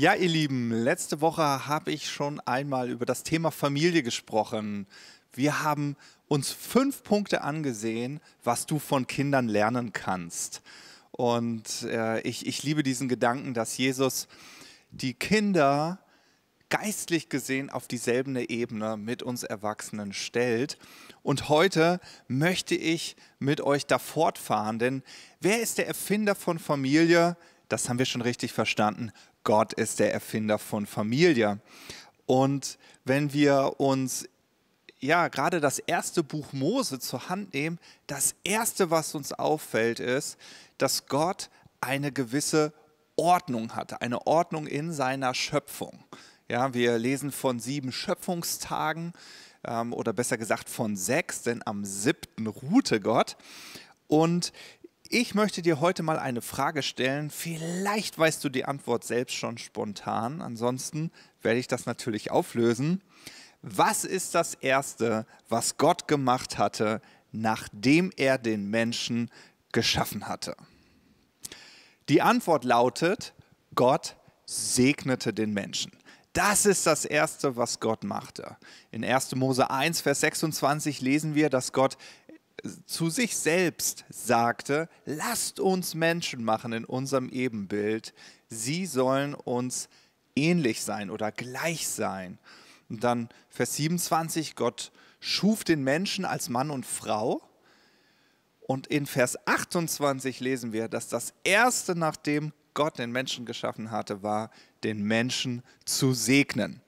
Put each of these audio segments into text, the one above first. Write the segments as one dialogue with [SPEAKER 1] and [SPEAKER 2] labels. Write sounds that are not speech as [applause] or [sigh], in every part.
[SPEAKER 1] Ja, ihr Lieben, letzte Woche habe ich schon einmal über das Thema Familie gesprochen. Wir haben uns fünf Punkte angesehen, was du von Kindern lernen kannst. Und äh, ich, ich liebe diesen Gedanken, dass Jesus die Kinder geistlich gesehen auf dieselbe Ebene mit uns Erwachsenen stellt. Und heute möchte ich mit euch da fortfahren, denn wer ist der Erfinder von Familie? Das haben wir schon richtig verstanden. Gott ist der Erfinder von Familie. Und wenn wir uns ja gerade das erste Buch Mose zur Hand nehmen, das erste, was uns auffällt, ist, dass Gott eine gewisse Ordnung hatte, eine Ordnung in seiner Schöpfung. Ja, wir lesen von sieben Schöpfungstagen ähm, oder besser gesagt von sechs, denn am siebten ruhte Gott. Und ich möchte dir heute mal eine Frage stellen. Vielleicht weißt du die Antwort selbst schon spontan. Ansonsten werde ich das natürlich auflösen. Was ist das Erste, was Gott gemacht hatte, nachdem er den Menschen geschaffen hatte? Die Antwort lautet, Gott segnete den Menschen. Das ist das Erste, was Gott machte. In 1. Mose 1, Vers 26 lesen wir, dass Gott zu sich selbst sagte, lasst uns Menschen machen in unserem Ebenbild, sie sollen uns ähnlich sein oder gleich sein. Und dann Vers 27, Gott schuf den Menschen als Mann und Frau. Und in Vers 28 lesen wir, dass das Erste, nachdem Gott den Menschen geschaffen hatte, war, den Menschen zu segnen.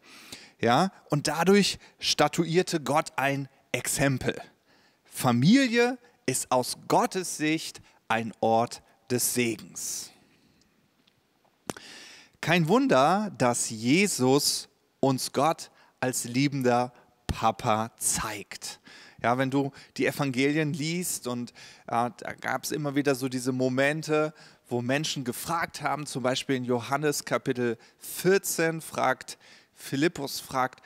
[SPEAKER 1] Ja, und dadurch statuierte Gott ein Exempel. Familie ist aus Gottes Sicht ein Ort des Segens. Kein Wunder, dass Jesus uns Gott als liebender Papa zeigt. Ja, wenn du die Evangelien liest und äh, da gab es immer wieder so diese Momente, wo Menschen gefragt haben, zum Beispiel in Johannes Kapitel 14 fragt Philippus fragt,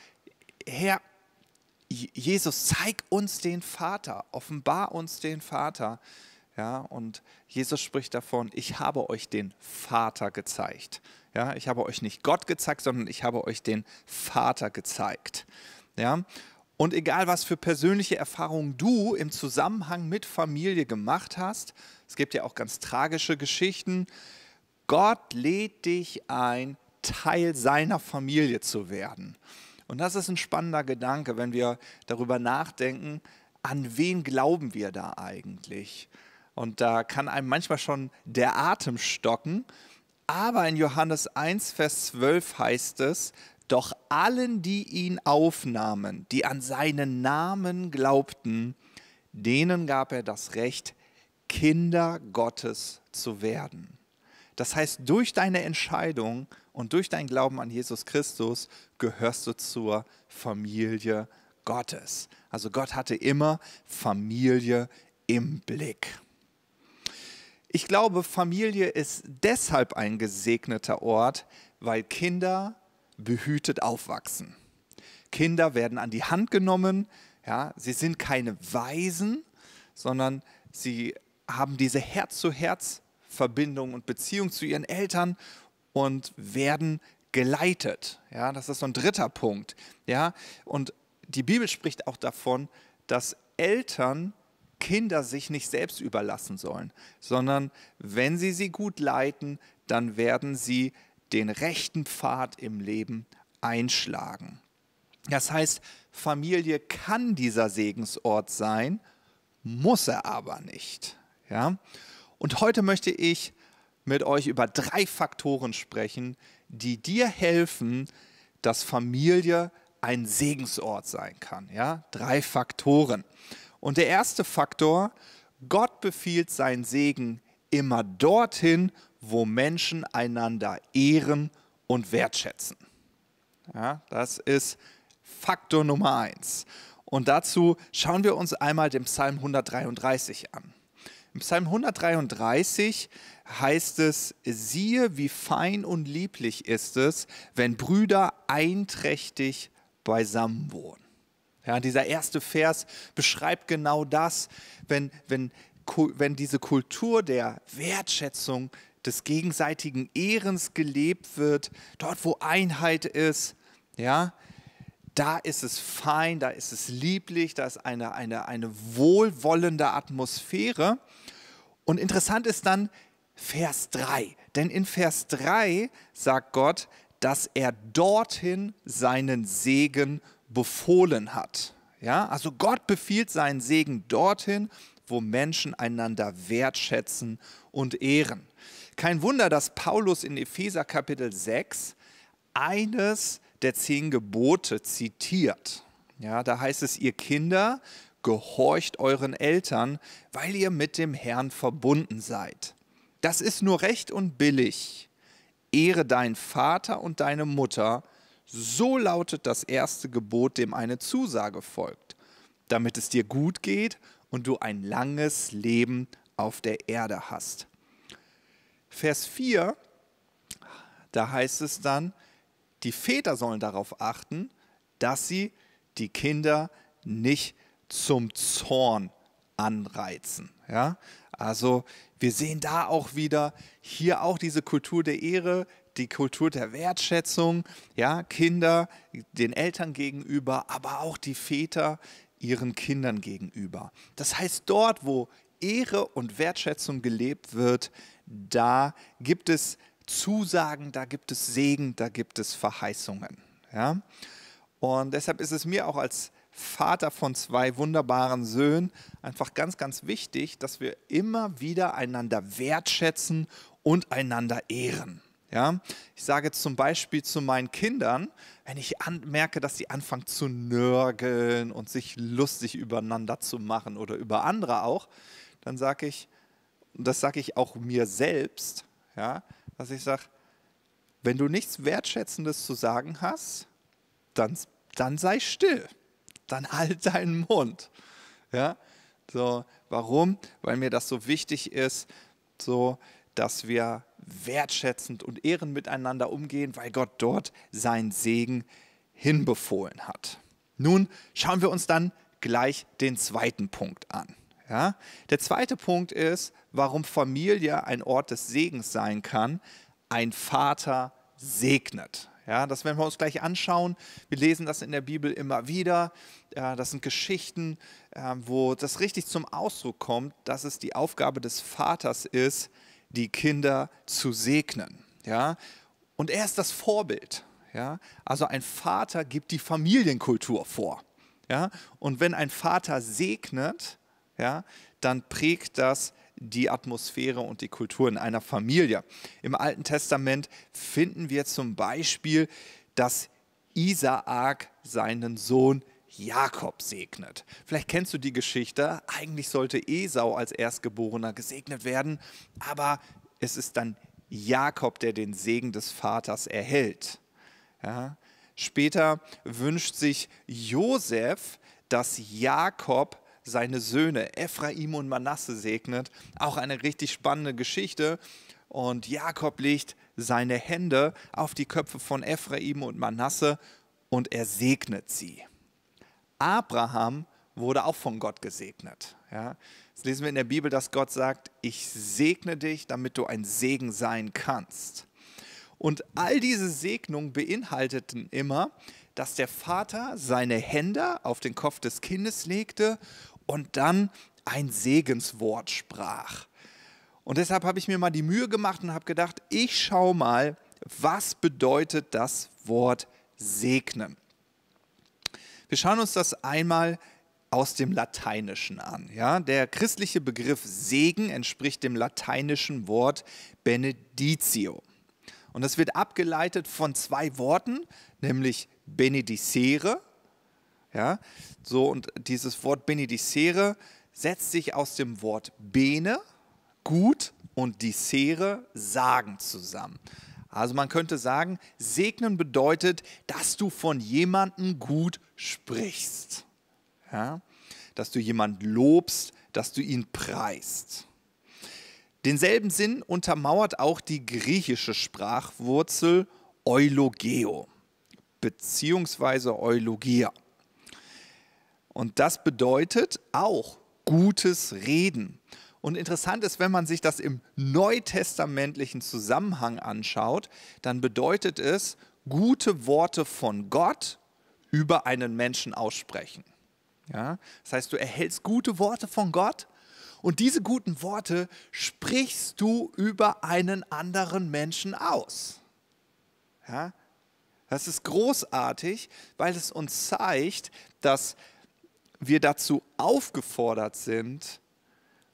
[SPEAKER 1] Herr, Jesus, zeig uns den Vater, offenbar uns den Vater. Ja, und Jesus spricht davon, ich habe euch den Vater gezeigt. Ja, ich habe euch nicht Gott gezeigt, sondern ich habe euch den Vater gezeigt. Ja, und egal, was für persönliche Erfahrungen du im Zusammenhang mit Familie gemacht hast, es gibt ja auch ganz tragische Geschichten, Gott lädt dich ein, Teil seiner Familie zu werden. Und das ist ein spannender Gedanke, wenn wir darüber nachdenken, an wen glauben wir da eigentlich? Und da kann einem manchmal schon der Atem stocken. Aber in Johannes 1, Vers 12 heißt es, doch allen, die ihn aufnahmen, die an seinen Namen glaubten, denen gab er das Recht, Kinder Gottes zu werden. Das heißt, durch deine Entscheidung und durch deinen Glauben an Jesus Christus gehörst du zur Familie Gottes. Also Gott hatte immer Familie im Blick. Ich glaube, Familie ist deshalb ein gesegneter Ort, weil Kinder behütet aufwachsen. Kinder werden an die Hand genommen, ja, sie sind keine Waisen, sondern sie haben diese Herz-zu-Herz-Herz Verbindung und Beziehung zu ihren Eltern und werden geleitet. Ja, das ist so ein dritter Punkt. Ja, und die Bibel spricht auch davon, dass Eltern Kinder sich nicht selbst überlassen sollen, sondern wenn sie sie gut leiten, dann werden sie den rechten Pfad im Leben einschlagen. Das heißt, Familie kann dieser Segensort sein, muss er aber nicht. Ja? Und heute möchte ich mit euch über drei Faktoren sprechen, die dir helfen, dass Familie ein Segensort sein kann. Ja? Drei Faktoren. Und der erste Faktor, Gott befiehlt seinen Segen immer dorthin, wo Menschen einander ehren und wertschätzen. Ja, das ist Faktor Nummer eins. Und dazu schauen wir uns einmal den Psalm 133 an. Im Psalm 133 heißt es, siehe, wie fein und lieblich ist es, wenn Brüder einträchtig beisammen wohnen. Ja, dieser erste Vers beschreibt genau das, wenn, wenn, wenn diese Kultur der Wertschätzung des gegenseitigen Ehrens gelebt wird, dort wo Einheit ist, ja, da ist es fein, da ist es lieblich, da ist eine, eine, eine wohlwollende Atmosphäre. Und interessant ist dann Vers 3. Denn in Vers 3 sagt Gott, dass er dorthin seinen Segen befohlen hat. Ja, also Gott befiehlt seinen Segen dorthin, wo Menschen einander wertschätzen und ehren. Kein Wunder, dass Paulus in Epheser Kapitel 6 eines der zehn Gebote zitiert. Ja, da heißt es, ihr Kinder, gehorcht euren Eltern, weil ihr mit dem Herrn verbunden seid. Das ist nur recht und billig. Ehre deinen Vater und deine Mutter, so lautet das erste Gebot, dem eine Zusage folgt, damit es dir gut geht und du ein langes Leben auf der Erde hast. Vers 4, da heißt es dann, die Väter sollen darauf achten, dass sie die Kinder nicht zum Zorn anreizen. Ja? Also wir sehen da auch wieder hier auch diese Kultur der Ehre, die Kultur der Wertschätzung, ja, Kinder den Eltern gegenüber, aber auch die Väter ihren Kindern gegenüber. Das heißt, dort, wo Ehre und Wertschätzung gelebt wird, da gibt es Zusagen, da gibt es Segen, da gibt es Verheißungen. Ja? Und deshalb ist es mir auch als Vater von zwei wunderbaren Söhnen einfach ganz, ganz wichtig, dass wir immer wieder einander wertschätzen und einander ehren. Ja? Ich sage zum Beispiel zu meinen Kindern, wenn ich merke, dass sie anfangen zu nörgeln und sich lustig übereinander zu machen oder über andere auch, dann sage ich, und das sage ich auch mir selbst, ja, dass ich sage, wenn du nichts Wertschätzendes zu sagen hast, dann, dann sei still. Dann [laughs] halt deinen Mund. Ja? So, warum? Weil mir das so wichtig ist, so, dass wir wertschätzend und ehren miteinander umgehen, weil Gott dort seinen Segen hinbefohlen hat. Nun schauen wir uns dann gleich den zweiten Punkt an. Ja? Der zweite Punkt ist, warum Familie ein Ort des Segens sein kann. Ein Vater segnet. Ja, das werden wir uns gleich anschauen. Wir lesen das in der Bibel immer wieder. Das sind Geschichten, äh, wo das richtig zum Ausdruck kommt, dass es die Aufgabe des Vaters ist, die Kinder zu segnen. Ja, und er ist das Vorbild. Ja, also ein Vater gibt die Familienkultur vor. Ja, und wenn ein Vater segnet, ja, dann prägt das die Atmosphäre und die Kultur in einer Familie. Im Alten Testament finden wir zum Beispiel, dass Isaak seinen Sohn Jakob segnet. Vielleicht kennst du die Geschichte. Eigentlich sollte Esau als Erstgeborener gesegnet werden, aber es ist dann Jakob, der den Segen des Vaters erhält. Ja? Später wünscht sich Josef, dass Jakob seine Söhne Ephraim und Manasse segnet. Auch eine richtig spannende Geschichte. Und Jakob legt seine Hände auf die Köpfe von Ephraim und Manasse und er segnet sie. Abraham wurde auch von Gott gesegnet. Ja, jetzt lesen wir in der Bibel, dass Gott sagt, ich segne dich, damit du ein Segen sein kannst. Und all diese Segnungen beinhalteten immer, dass der Vater seine Hände auf den Kopf des Kindes legte und dann ein Segenswort sprach. Und deshalb habe ich mir mal die Mühe gemacht und habe gedacht, ich schaue mal, was bedeutet das Wort segnen. Wir schauen uns das einmal aus dem Lateinischen an. Ja? Der christliche Begriff Segen entspricht dem lateinischen Wort beneditio. Und das wird abgeleitet von zwei Worten, nämlich benedicere ja? So, und dieses Wort benedicere setzt sich aus dem Wort bene, gut, und dicere, sagen zusammen. Also man könnte sagen, segnen bedeutet, dass du von jemandem gut sprichst. Ja? Dass du jemanden lobst, dass du ihn preist. Denselben Sinn untermauert auch die griechische Sprachwurzel eulogeo beziehungsweise eulogia. Und das bedeutet auch gutes Reden. Und interessant ist, wenn man sich das im neutestamentlichen Zusammenhang anschaut, dann bedeutet es, gute Worte von Gott über einen Menschen aussprechen. Ja? Das heißt, du erhältst gute Worte von Gott und diese guten Worte sprichst du über einen anderen Menschen aus. Ja? Das ist großartig, weil es uns zeigt, dass wir dazu aufgefordert sind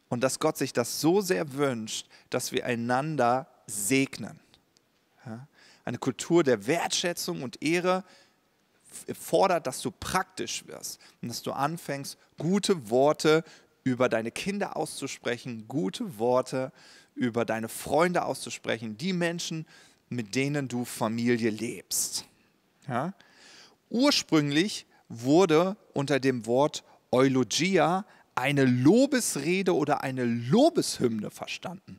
[SPEAKER 1] und dass Gott sich das so sehr wünscht, dass wir einander segnen. Eine Kultur der Wertschätzung und Ehre fordert, dass du praktisch wirst und dass du anfängst, gute Worte über deine Kinder auszusprechen, gute Worte über deine Freunde auszusprechen, die Menschen, mit denen du Familie lebst. Ja? Ursprünglich wurde unter dem Wort Eulogia eine Lobesrede oder eine Lobeshymne verstanden.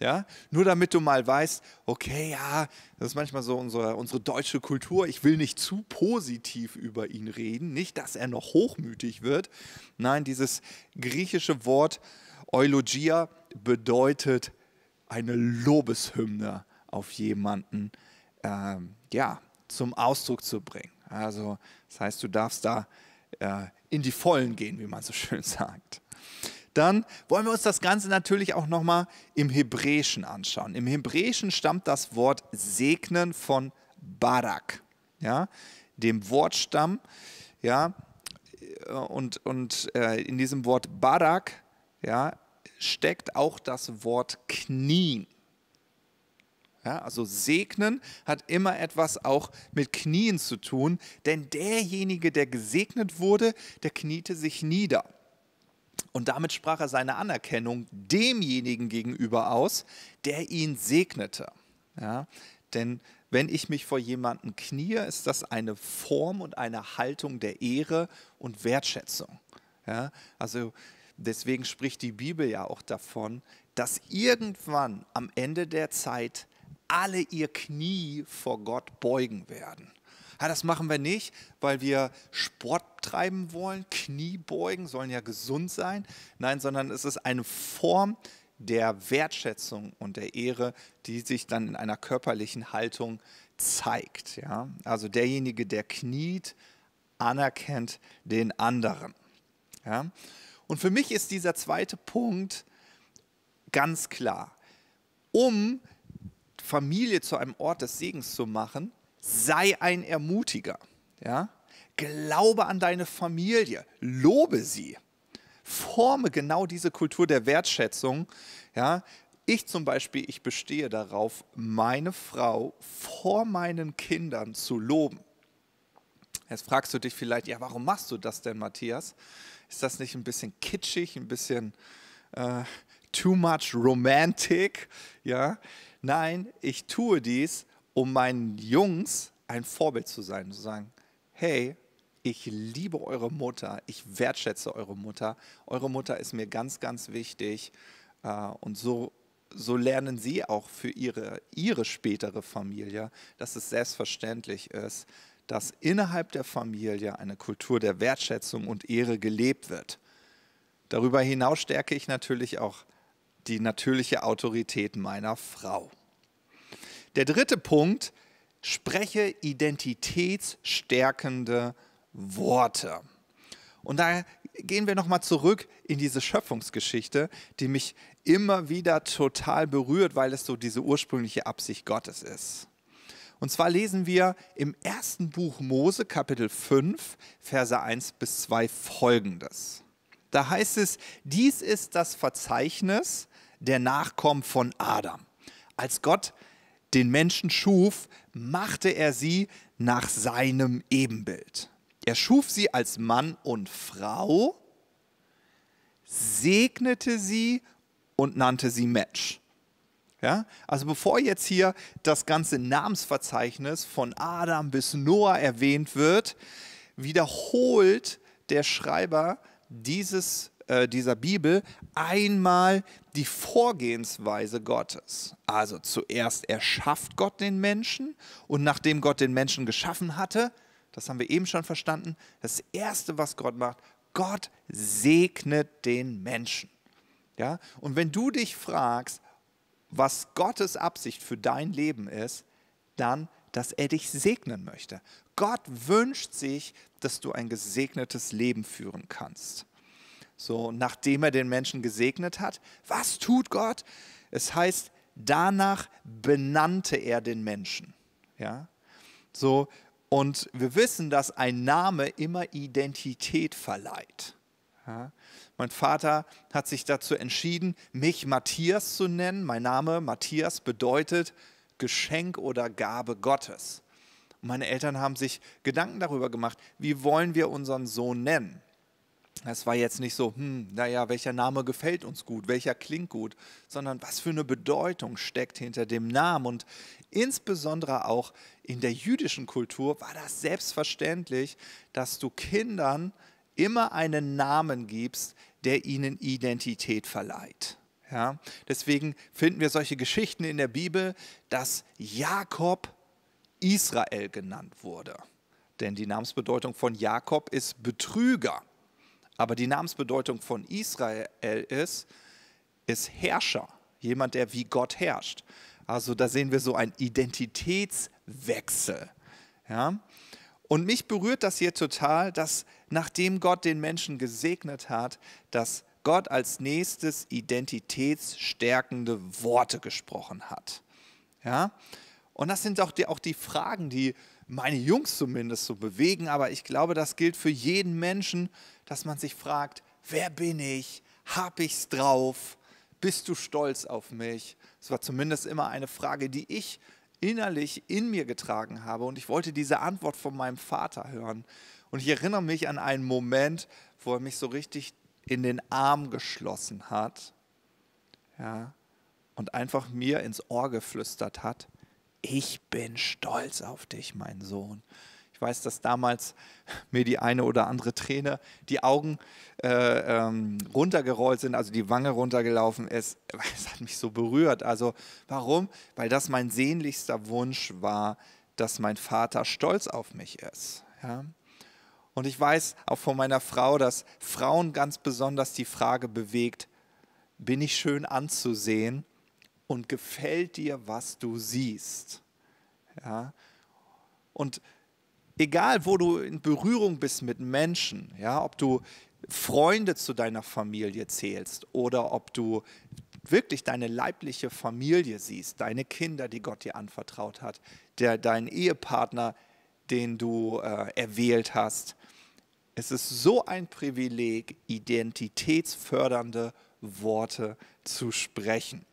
[SPEAKER 1] Ja? Nur damit du mal weißt, okay, ja, das ist manchmal so unsere, unsere deutsche Kultur, ich will nicht zu positiv über ihn reden, nicht, dass er noch hochmütig wird. Nein, dieses griechische Wort Eulogia bedeutet eine Lobeshymne auf jemanden, ähm, ja, zum Ausdruck zu bringen. Also das heißt, du darfst da äh, in die Vollen gehen, wie man so schön [laughs] sagt. Dann wollen wir uns das Ganze natürlich auch nochmal im Hebräischen anschauen. Im Hebräischen stammt das Wort segnen von Barak, ja, dem Wortstamm, ja, und, und äh, in diesem Wort Barak, ja, steckt auch das Wort knien. Ja, also segnen hat immer etwas auch mit Knien zu tun, denn derjenige, der gesegnet wurde, der kniete sich nieder. Und damit sprach er seine Anerkennung demjenigen gegenüber aus, der ihn segnete. Ja, denn wenn ich mich vor jemanden knie, ist das eine Form und eine Haltung der Ehre und Wertschätzung. Ja, also deswegen spricht die Bibel ja auch davon, dass irgendwann am Ende der Zeit alle ihr Knie vor Gott beugen werden. Ja, das machen wir nicht, weil wir Sport treiben wollen. Kniebeugen sollen ja gesund sein. Nein, sondern es ist eine Form der Wertschätzung und der Ehre, die sich dann in einer körperlichen Haltung zeigt. Ja? Also derjenige, der kniet, anerkennt den anderen. Ja? Und für mich ist dieser zweite Punkt ganz klar. Um Familie zu einem Ort des Segens zu machen, sei ein Ermutiger. Ja? Glaube an deine Familie, lobe sie, forme genau diese Kultur der Wertschätzung. Ja? Ich zum Beispiel, ich bestehe darauf, meine Frau vor meinen Kindern zu loben. Jetzt fragst du dich vielleicht, ja, warum machst du das denn, Matthias? Ist das nicht ein bisschen kitschig, ein bisschen äh, too much romantic? Ja, Nein, ich tue dies, um meinen Jungs ein Vorbild zu sein, zu sagen, hey, ich liebe eure Mutter, ich wertschätze eure Mutter, eure Mutter ist mir ganz, ganz wichtig äh, und so, so lernen sie auch für ihre, ihre spätere Familie, dass es selbstverständlich ist, dass innerhalb der Familie eine Kultur der Wertschätzung und Ehre gelebt wird. Darüber hinaus stärke ich natürlich auch die natürliche Autorität meiner Frau. Der dritte Punkt, spreche identitätsstärkende Worte. Und da gehen wir nochmal zurück in diese Schöpfungsgeschichte, die mich immer wieder total berührt, weil es so diese ursprüngliche Absicht Gottes ist. Und zwar lesen wir im ersten Buch Mose, Kapitel 5, Verse 1 bis 2 folgendes. Da heißt es, dies ist das Verzeichnis der Nachkommen von Adam. Als Gott den Menschen schuf, machte er sie nach seinem Ebenbild. Er schuf sie als Mann und Frau, segnete sie und nannte sie Match. Ja? Also bevor jetzt hier das ganze Namensverzeichnis von Adam bis Noah erwähnt wird, wiederholt der Schreiber dieses äh, dieser Bibel einmal die Vorgehensweise Gottes. Also zuerst erschafft Gott den Menschen und nachdem Gott den Menschen geschaffen hatte, das haben wir eben schon verstanden, das Erste, was Gott macht, Gott segnet den Menschen. Ja? Und wenn du dich fragst, was Gottes Absicht für dein Leben ist, dann, dass er dich segnen möchte. Gott wünscht sich, dass du ein gesegnetes Leben führen kannst so nachdem er den Menschen gesegnet hat. Was tut Gott? Es heißt, danach benannte er den Menschen. Ja? So, und wir wissen, dass ein Name immer Identität verleiht. Ja? Mein Vater hat sich dazu entschieden, mich Matthias zu nennen. Mein Name Matthias bedeutet Geschenk oder Gabe Gottes. meine Eltern haben sich Gedanken darüber gemacht, wie wollen wir unseren Sohn nennen. Es war jetzt nicht so, hm, naja, welcher Name gefällt uns gut, welcher klingt gut, sondern was für eine Bedeutung steckt hinter dem Namen. Und insbesondere auch in der jüdischen Kultur war das selbstverständlich, dass du Kindern immer einen Namen gibst, der ihnen Identität verleiht. Ja? Deswegen finden wir solche Geschichten in der Bibel, dass Jakob Israel genannt wurde. Denn die Namensbedeutung von Jakob ist Betrüger. Aber die Namensbedeutung von Israel ist, ist Herrscher, jemand, der wie Gott herrscht. Also da sehen wir so einen Identitätswechsel. Ja? Und mich berührt das hier total, dass nachdem Gott den Menschen gesegnet hat, dass Gott als nächstes identitätsstärkende Worte gesprochen hat. Ja? Und das sind auch die, auch die Fragen, die meine Jungs zumindest so bewegen, aber ich glaube, das gilt für jeden Menschen, dass man sich fragt, wer bin ich? Hab ich's drauf? Bist du stolz auf mich? Es war zumindest immer eine Frage, die ich innerlich in mir getragen habe und ich wollte diese Antwort von meinem Vater hören. Und ich erinnere mich an einen Moment, wo er mich so richtig in den Arm geschlossen hat ja, und einfach mir ins Ohr geflüstert hat, ich bin stolz auf dich, mein Sohn. Ich weiß, dass damals mir die eine oder andere Träne die Augen äh, ähm, runtergerollt sind, also die Wange runtergelaufen ist. Es hat mich so berührt. Also warum? Weil das mein sehnlichster Wunsch war, dass mein Vater stolz auf mich ist. Ja? Und ich weiß auch von meiner Frau, dass Frauen ganz besonders die Frage bewegt, bin ich schön anzusehen und gefällt dir, was du siehst. Ja? Und egal, wo du in Berührung bist mit Menschen, ja, ob du Freunde zu deiner Familie zählst oder ob du wirklich deine leibliche Familie siehst, deine Kinder, die Gott dir anvertraut hat, der, dein Ehepartner, den du äh, erwählt hast. Es ist so ein Privileg, identitätsfördernde Worte zu sprechen.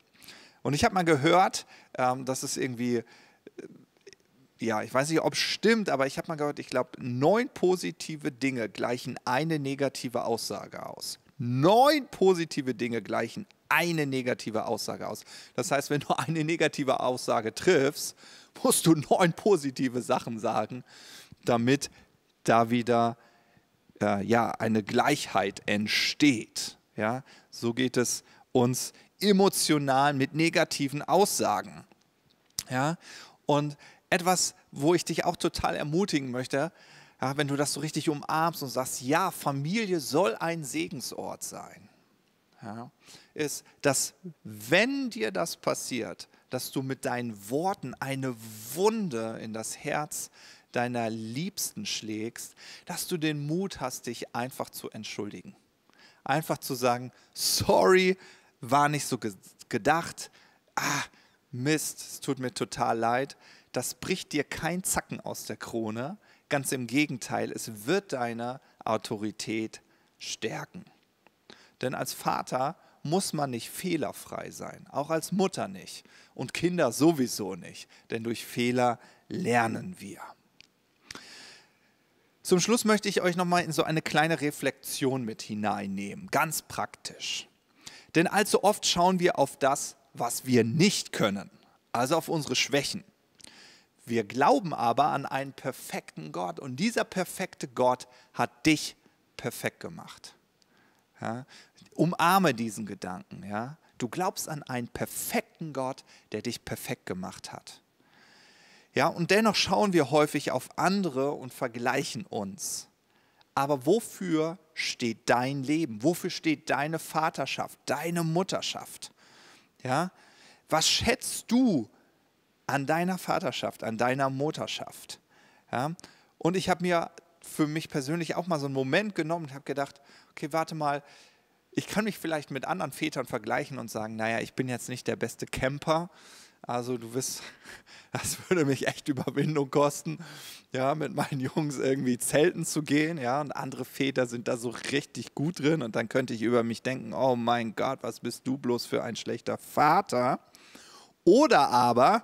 [SPEAKER 1] Und ich habe mal gehört, ähm, dass es irgendwie, äh, ja, ich weiß nicht, ob es stimmt, aber ich habe mal gehört, ich glaube, neun positive Dinge gleichen eine negative Aussage aus. Neun positive Dinge gleichen eine negative Aussage aus. Das heißt, wenn du [laughs] eine negative Aussage triffst, musst du neun positive Sachen sagen, damit da wieder äh, ja, eine Gleichheit entsteht. Ja? So geht es uns emotional, mit negativen Aussagen. Ja? Und etwas, wo ich dich auch total ermutigen möchte, ja, wenn du das so richtig umarmst und sagst, ja, Familie soll ein Segensort sein, ja, ist, dass wenn dir das passiert, dass du mit deinen Worten eine Wunde in das Herz deiner Liebsten schlägst, dass du den Mut hast, dich einfach zu entschuldigen. Einfach zu sagen, sorry, war nicht so ge gedacht. Ah, Mist, es tut mir total leid. Das bricht dir kein Zacken aus der Krone. Ganz im Gegenteil, es wird deine Autorität stärken. Denn als Vater muss man nicht fehlerfrei sein, auch als Mutter nicht und Kinder sowieso nicht, denn durch Fehler lernen wir. Zum Schluss möchte ich euch nochmal in so eine kleine Reflexion mit hineinnehmen, ganz praktisch. Denn allzu oft schauen wir auf das, was wir nicht können, also auf unsere Schwächen. Wir glauben aber an einen perfekten Gott und dieser perfekte Gott hat dich perfekt gemacht. Ja? Umarme diesen Gedanken. Ja? Du glaubst an einen perfekten Gott, der dich perfekt gemacht hat. Ja, und dennoch schauen wir häufig auf andere und vergleichen uns. Aber wofür steht dein Leben? Wofür steht deine Vaterschaft, deine Mutterschaft? Ja? Was schätzt du an deiner Vaterschaft, an deiner Mutterschaft? Ja? Und ich habe mir für mich persönlich auch mal so einen Moment genommen und habe gedacht, okay, warte mal, ich kann mich vielleicht mit anderen Vätern vergleichen und sagen, naja, ich bin jetzt nicht der beste Camper, also du wirst, [laughs] das würde mich echt Überwindung kosten, ja, mit meinen Jungs irgendwie zelten zu gehen, ja. Und andere Väter sind da so richtig gut drin und dann könnte ich über mich denken, oh mein Gott, was bist du bloß für ein schlechter Vater? Oder aber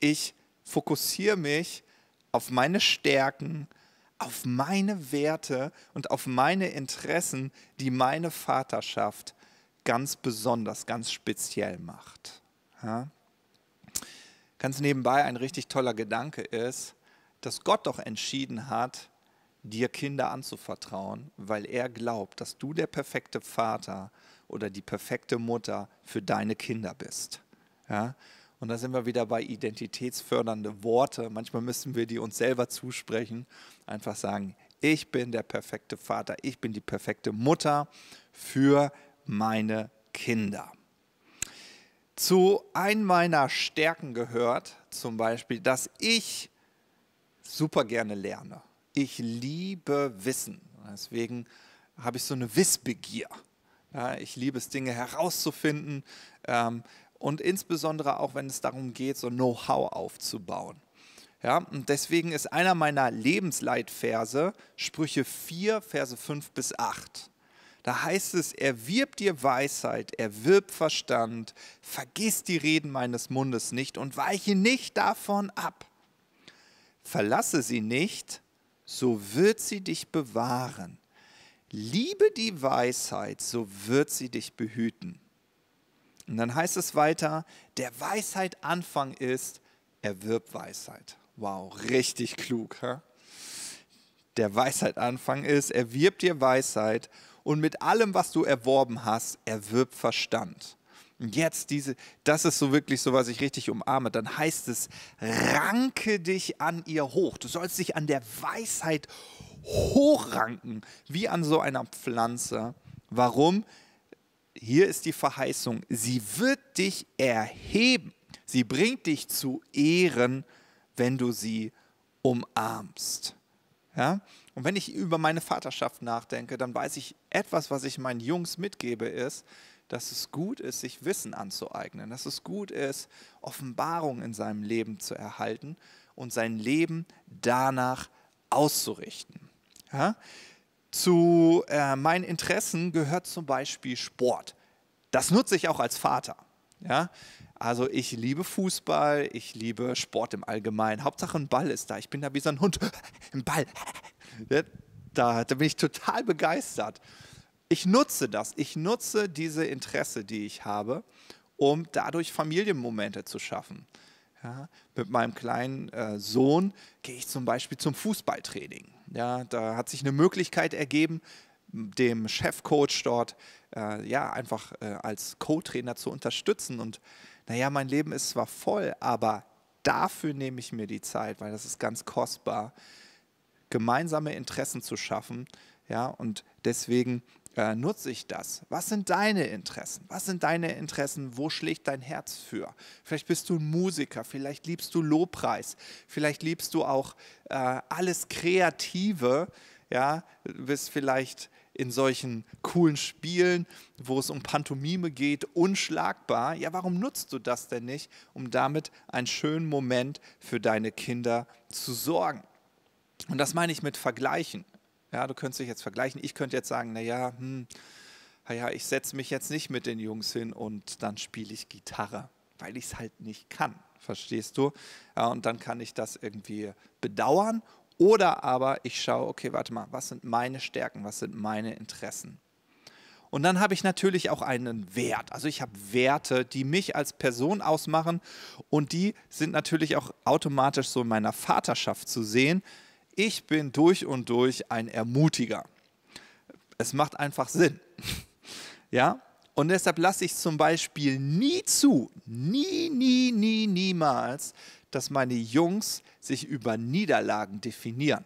[SPEAKER 1] ich fokussiere mich auf meine Stärken, auf meine Werte und auf meine Interessen, die meine Vaterschaft ganz besonders, ganz speziell macht. Ja? ganz nebenbei ein richtig toller Gedanke ist, dass Gott doch entschieden hat, dir Kinder anzuvertrauen, weil er glaubt, dass du der perfekte Vater oder die perfekte Mutter für deine Kinder bist. Ja? Und da sind wir wieder bei identitätsfördernde Worte. Manchmal müssen wir die uns selber zusprechen. Einfach sagen, ich bin der perfekte Vater, ich bin die perfekte Mutter für meine Kinder zu einem meiner Stärken gehört, zum Beispiel, dass ich super gerne lerne. Ich liebe Wissen. Deswegen habe ich so eine Wissbegier. Ja, ich liebe es, Dinge herauszufinden ähm, und insbesondere auch, wenn es darum geht, so Know-how aufzubauen. Ja, und deswegen ist einer meiner Lebensleitverse Sprüche 4, Verse 5 bis 8. Da heißt es, er wirbt dir Weisheit, er wirbt Verstand, vergiss die Reden meines Mundes nicht und weiche nicht davon ab. Verlasse sie nicht, so wird sie dich bewahren. Liebe die Weisheit, so wird sie dich behüten. Und dann heißt es weiter, der Weisheit Anfang ist, erwirb Weisheit. Wow, richtig klug. Hä? Der Weisheit Anfang ist, erwirb dir Weisheit und mit allem, was du erworben hast, erwirb Verstand. Und jetzt diese, das ist so wirklich so, was ich richtig umarme. Dann heißt es, ranke dich an ihr hoch. Du sollst dich an der Weisheit hochranken, wie an so einer Pflanze. Warum? Hier ist die Verheißung. Sie wird dich erheben. Sie bringt dich zu Ehren, wenn du sie umarmst. Ja? Und wenn ich über meine Vaterschaft nachdenke, dann weiß ich, etwas, was ich meinen Jungs mitgebe, ist, dass es gut ist, sich Wissen anzueignen, dass es gut ist, Offenbarung in seinem Leben zu erhalten und sein Leben danach auszurichten. Ja? Zu äh, meinen Interessen gehört zum Beispiel Sport. Das nutze ich auch als Vater. Ja? Also ich liebe Fußball, ich liebe Sport im Allgemeinen. Hauptsache ein Ball ist da. Ich bin da wie so ein Hund. [laughs] im Ball. [laughs] Da, da bin ich total begeistert. Ich nutze das. Ich nutze diese Interesse, die ich habe, um dadurch Familienmomente zu schaffen. Ja, mit meinem kleinen äh, Sohn gehe ich zum Beispiel zum Fußballtraining. Ja, da hat sich eine Möglichkeit ergeben, dem Chefcoach dort äh, ja einfach äh, als Co-Trainer zu unterstützen. Und naja, mein Leben ist zwar voll, aber dafür nehme ich mir die Zeit, weil das ist ganz kostbar, gemeinsame Interessen zu schaffen. Ja, und deswegen äh, nutze ich das? Was sind deine Interessen? Was sind deine Interessen? Wo schlägt dein Herz für? Vielleicht bist du ein Musiker, vielleicht liebst du Lobpreis, vielleicht liebst du auch äh, alles Kreative, ja, du bist vielleicht in solchen coolen Spielen, wo es um Pantomime geht, unschlagbar. Ja, warum nutzt du das denn nicht, um damit einen schönen Moment für deine Kinder zu sorgen? Und das meine ich mit Vergleichen. Ja, du könntest dich jetzt vergleichen. Ich könnte jetzt sagen, naja, hm, naja, ich setze mich jetzt nicht mit den Jungs hin und dann spiele ich Gitarre, weil ich es halt nicht kann. Verstehst du? Ja, und dann kann ich das irgendwie bedauern oder aber ich schaue, okay, warte mal, was sind meine Stärken, was sind meine Interessen? Und dann habe ich natürlich auch einen Wert. Also ich habe Werte, die mich als Person ausmachen und die sind natürlich auch automatisch so in meiner Vaterschaft zu sehen. Ich bin durch und durch ein Ermutiger. Es macht einfach Sinn. [laughs] ja? Und deshalb lasse ich zum Beispiel nie zu, nie, nie, nie, niemals, dass meine Jungs sich über Niederlagen definieren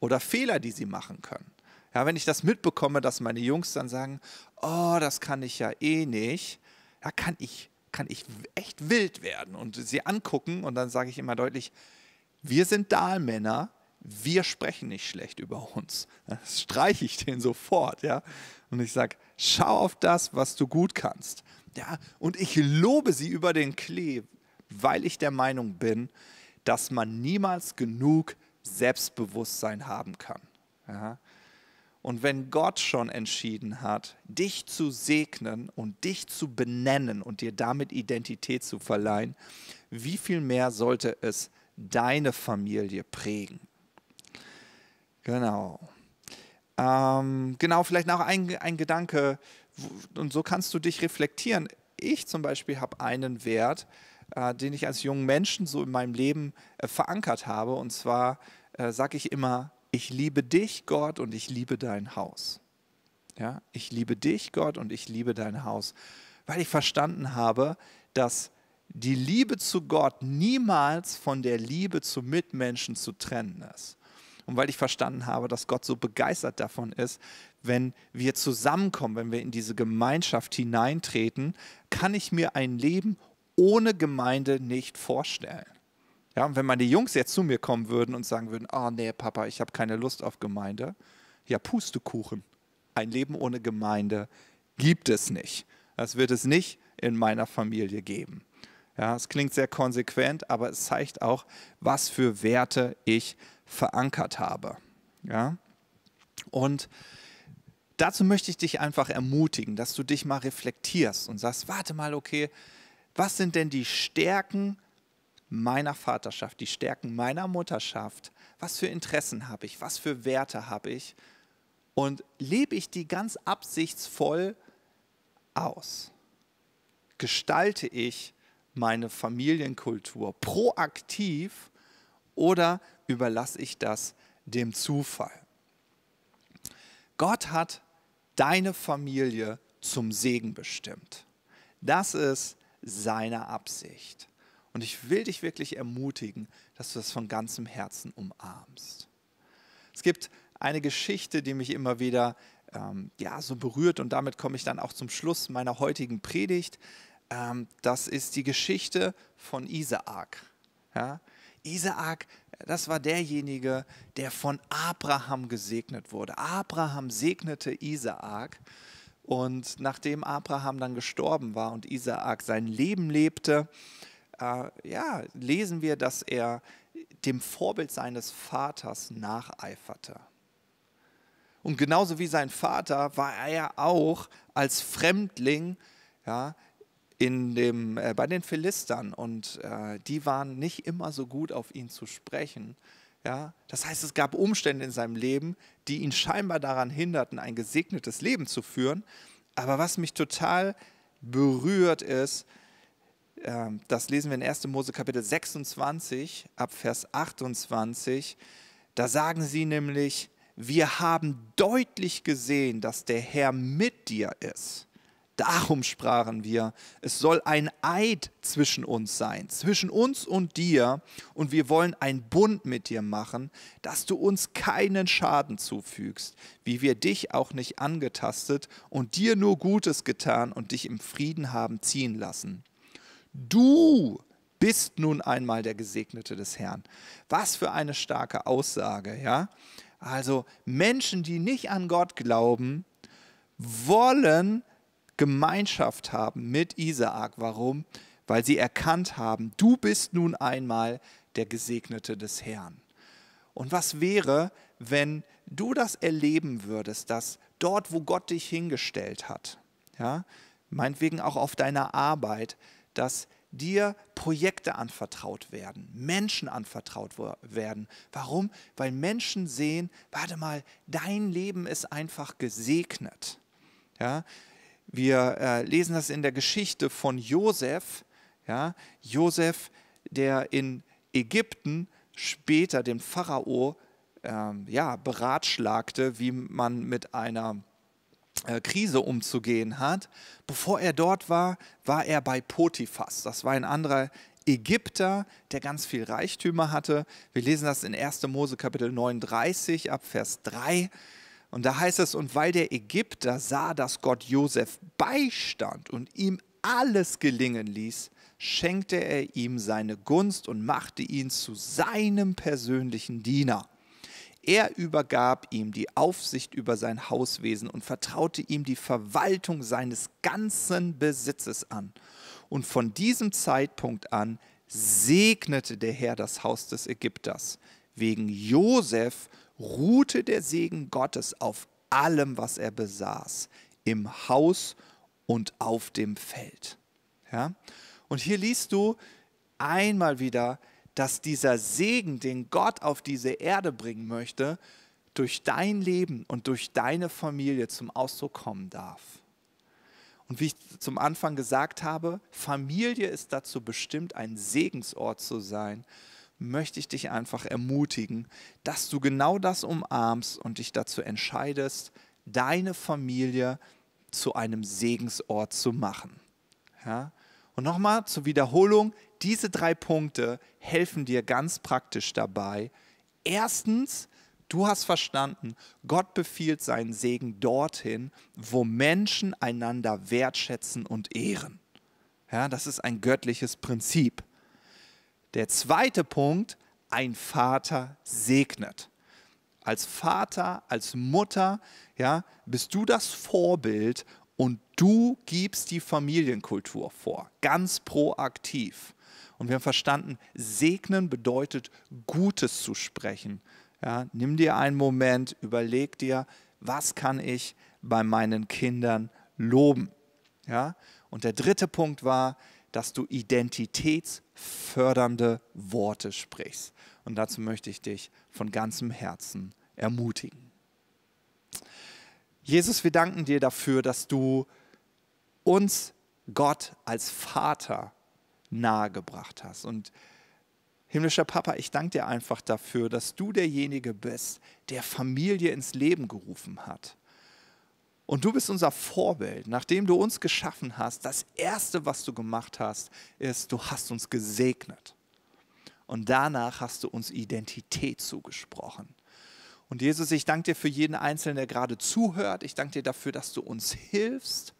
[SPEAKER 1] oder Fehler, die sie machen können. Ja, wenn ich das mitbekomme, dass meine Jungs dann sagen, oh, das kann ich ja eh nicht, da kann ich, kann ich echt wild werden und sie angucken und dann sage ich immer deutlich, wir sind Dahlmänner, wir sprechen nicht schlecht über uns. Das streiche ich denen sofort, ja. Und ich sage, schau auf das, was du gut kannst. Ja, und ich lobe sie über den Klee, weil ich der Meinung bin, dass man niemals genug Selbstbewusstsein haben kann. Ja? Und wenn Gott schon entschieden hat, dich zu segnen und dich zu benennen und dir damit Identität zu verleihen, wie viel mehr sollte es deine Familie prägen? Genau. Ähm, genau, vielleicht noch ein, ein Gedanke, und so kannst du dich reflektieren. Ich zum Beispiel habe einen Wert, äh, den ich als jungen Menschen so in meinem Leben äh, verankert habe. Und zwar äh, sage ich immer, ich liebe dich, Gott, und ich liebe dein Haus. Ja, ich liebe dich, Gott, und ich liebe dein Haus, weil ich verstanden habe, dass die Liebe zu Gott niemals von der Liebe zu Mitmenschen zu trennen ist. Und weil ich verstanden habe, dass Gott so begeistert davon ist, wenn wir zusammenkommen, wenn wir in diese Gemeinschaft hineintreten, kann ich mir ein Leben ohne Gemeinde nicht vorstellen. Ja, und wenn meine Jungs jetzt zu mir kommen würden und sagen würden, oh, nee, Papa, ich habe keine Lust auf Gemeinde, ja, Pustekuchen. Ein Leben ohne Gemeinde gibt es nicht. Das wird es nicht in meiner Familie geben. Ja, es klingt sehr konsequent, aber es zeigt auch, was für Werte ich verankert habe. Ja? Und dazu möchte ich dich einfach ermutigen, dass du dich mal reflektierst und sagst, warte mal, okay, was sind denn die Stärken meiner Vaterschaft, die Stärken meiner Mutterschaft? Was für Interessen habe ich? Was für Werte habe ich? Und lebe ich die ganz absichtsvoll aus? Gestalte ich meine Familienkultur proaktiv oder überlasse ich das dem Zufall? Gott hat deine Familie zum Segen bestimmt. Das ist seiner Absicht. Und ich will dich wirklich ermutigen, dass du das von ganzem Herzen umarmst. Es gibt eine Geschichte, die mich immer wieder ähm, ja, so berührt und damit komme ich dann auch zum Schluss meiner heutigen Predigt. Ähm, das ist die Geschichte von Isaak. Ja? Isaak, das war derjenige, der von Abraham gesegnet wurde. Abraham segnete Isaak und nachdem Abraham dann gestorben war und Isaak sein Leben lebte, äh, ja, lesen wir, dass er dem Vorbild seines Vaters nacheiferte. Und genauso wie sein Vater war er auch als Fremdling ja, in dem, äh, bei den Philistern. Und äh, die waren nicht immer so gut auf ihn zu sprechen. Ja, das heißt, es gab Umstände in seinem Leben, die ihn scheinbar daran hinderten, ein gesegnetes Leben zu führen. Aber was mich total berührt ist, ähm, das lesen wir in 1. Mose Kapitel 26 ab Vers 28. Da sagen sie nämlich, wir haben deutlich gesehen, dass der Herr mit dir ist. Darum sprachen wir, es soll ein Eid zwischen uns sein, zwischen uns und dir, und wir wollen einen Bund mit dir machen, dass du uns keinen Schaden zufügst, wie wir dich auch nicht angetastet und dir nur Gutes getan und dich im Frieden haben ziehen lassen. Du bist nun einmal der Gesegnete des Herrn. Was für eine starke Aussage, ja? Also Menschen, die nicht an Gott glauben, wollen Gemeinschaft haben mit Isaak. Warum? Weil sie erkannt haben, du bist nun einmal der Gesegnete des Herrn. Und was wäre, wenn du das erleben würdest, dass dort, wo Gott dich hingestellt hat, ja, meinetwegen auch auf deiner Arbeit, dass dir Projekte anvertraut werden, Menschen anvertraut werden. Warum? Weil Menschen sehen, warte mal, dein Leben ist einfach gesegnet. Ja? Wir äh, lesen das in der Geschichte von Josef. Ja? Josef, der in Ägypten später den Pharao ähm, ja, beratschlagte, wie man mit einer äh, Krise umzugehen hat. Bevor er dort war, war er bei Potiphas. Das war ein anderer Ägypter, der ganz viel Reichtümer hatte. Wir lesen das in 1. Mose Kapitel 39 ab Vers 3. Und da heißt es, und weil der Ägypter sah, dass Gott Josef beistand und ihm alles gelingen ließ, schenkte er ihm seine Gunst und machte ihn zu seinem persönlichen Diener. Er übergab ihm die Aufsicht über sein Hauswesen und vertraute ihm die Verwaltung seines ganzen Besitzes an. Und von diesem Zeitpunkt an segnete der Herr das Haus des Ägypters. Wegen Josef ruhte der Segen Gottes auf allem, was er besaß, im Haus und auf dem Feld. Ja? Und hier liest du einmal wieder, dass dieser Segen, den Gott auf diese Erde bringen möchte, durch dein Leben und durch deine Familie zum Ausdruck kommen darf. Und wie ich zum Anfang gesagt habe, Familie ist dazu bestimmt, ein Segensort zu sein möchte ich dich einfach ermutigen, dass du genau das umarmst und dich dazu entscheidest, deine Familie zu einem Segensort zu machen. Ja? Und nochmal zur Wiederholung, diese drei Punkte helfen dir ganz praktisch dabei. Erstens, du hast verstanden, Gott befiehlt seinen Segen dorthin, wo Menschen einander wertschätzen und ehren. Ja, das ist ein göttliches Prinzip. Der zweite Punkt, ein Vater segnet. Als Vater, als Mutter, ja, bist du das Vorbild und du gibst die Familienkultur vor, ganz proaktiv. Und wir haben verstanden, segnen bedeutet Gutes zu sprechen. Ja, nimm dir einen Moment, überleg dir, was kann ich bei meinen Kindern loben. Ja? Und der dritte Punkt war, dass du identitätsfördernde Worte sprichst. Und dazu möchte ich dich von ganzem Herzen ermutigen. Jesus, wir danken dir dafür, dass du uns Gott als Vater nahegebracht hast. Und himmlischer Papa, ich danke dir einfach dafür, dass du derjenige bist, der Familie ins Leben gerufen hat. Und du bist unser Vorbild. Nachdem du uns geschaffen hast, das Erste, was du gemacht hast, ist, du hast uns gesegnet. Und danach hast du uns Identität zugesprochen. Und Jesus, ich danke dir für jeden Einzelnen, der gerade zuhört. Ich danke dir dafür, dass du uns hilfst,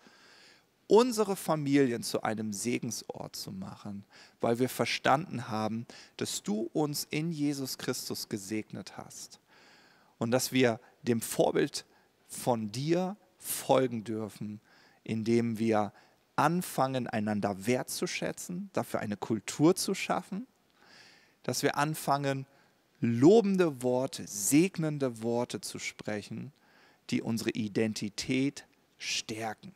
[SPEAKER 1] unsere Familien zu einem Segensort zu machen, weil wir verstanden haben, dass du uns in Jesus Christus gesegnet hast. Und dass wir dem Vorbild von dir, folgen dürfen, indem wir anfangen, einander wertzuschätzen, dafür eine Kultur zu schaffen, dass wir anfangen, lobende Worte, segnende Worte zu sprechen, die unsere Identität stärken.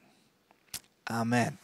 [SPEAKER 1] Amen.